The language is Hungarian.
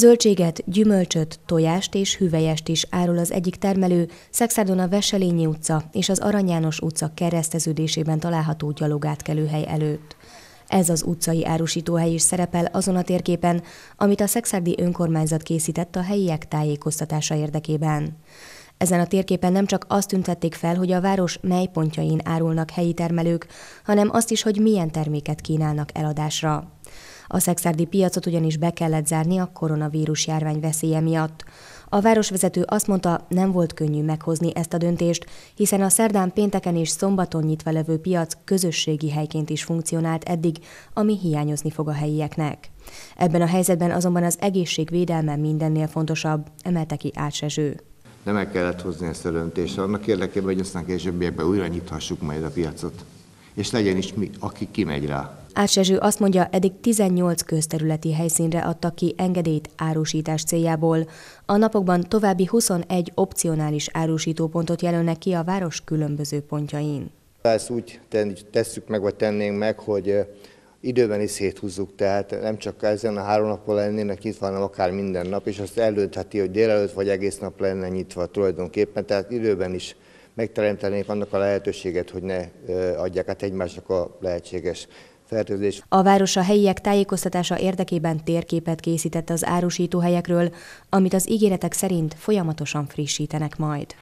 Zöldséget, gyümölcsöt, tojást és hüvelyest is árul az egyik termelő Szexádon a Veselényi utca és az Arany János utca kereszteződésében található gyalogátkelőhely előtt. Ez az utcai árusítóhely is szerepel azon a térképen, amit a szexádi önkormányzat készített a helyiek tájékoztatása érdekében. Ezen a térképen nem csak azt tüntették fel, hogy a város mely pontjain árulnak helyi termelők, hanem azt is, hogy milyen terméket kínálnak eladásra. A szexárdi piacot ugyanis be kellett zárni a koronavírus járvány veszélye miatt. A városvezető azt mondta, nem volt könnyű meghozni ezt a döntést, hiszen a szerdán, pénteken és szombaton nyitva levő piac közösségi helyként is funkcionált eddig, ami hiányozni fog a helyieknek. Ebben a helyzetben azonban az egészség védelme mindennél fontosabb, emelte ki Ácsezső. Nem meg kellett hozni ezt a döntést annak érdekében, hogy aztán későbbiekben újra nyithassuk majd a piacot. És legyen is mi, aki kimegy rá. Ársezső azt mondja, eddig 18 közterületi helyszínre adtak ki engedélyt árusítás céljából. A napokban további 21 opcionális árusítópontot jelölnek ki a város különböző pontjain. Ezt úgy tesszük meg, vagy tennénk meg, hogy időben is széthúzzuk, tehát nem csak ezen a három napon lennének nyitva, hanem akár minden nap, és azt eldöntheti, hogy délelőtt vagy egész nap lenne nyitva tulajdonképpen, tehát időben is megteremtenék annak a lehetőséget, hogy ne adják át egymásnak a lehetséges fertőzés. A város a helyiek tájékoztatása érdekében térképet készített az árusítóhelyekről, amit az ígéretek szerint folyamatosan frissítenek majd.